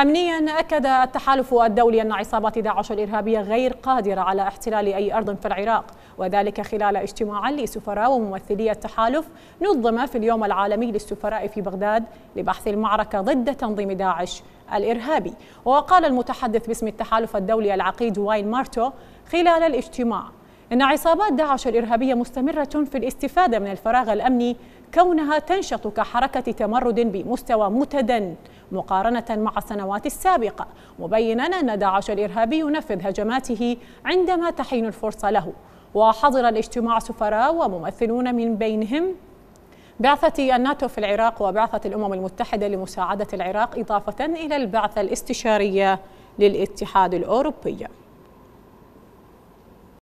أمنيا أكد التحالف الدولي أن عصابات داعش الإرهابية غير قادرة على احتلال أي أرض في العراق وذلك خلال اجتماع لسفراء وممثلي التحالف نظم في اليوم العالمي للسفراء في بغداد لبحث المعركة ضد تنظيم داعش الإرهابي وقال المتحدث باسم التحالف الدولي العقيد واين مارتو خلال الاجتماع إن عصابات داعش الإرهابية مستمرة في الاستفادة من الفراغ الأمني كونها تنشط كحركة تمرد بمستوى متدن مقارنة مع السنوات السابقة مبينا أن داعش الإرهابي ينفذ هجماته عندما تحين الفرصة له وحضر الاجتماع سفراء وممثلون من بينهم بعثة الناتو في العراق وبعثة الأمم المتحدة لمساعدة العراق إضافة إلى البعثة الاستشارية للاتحاد الأوروبي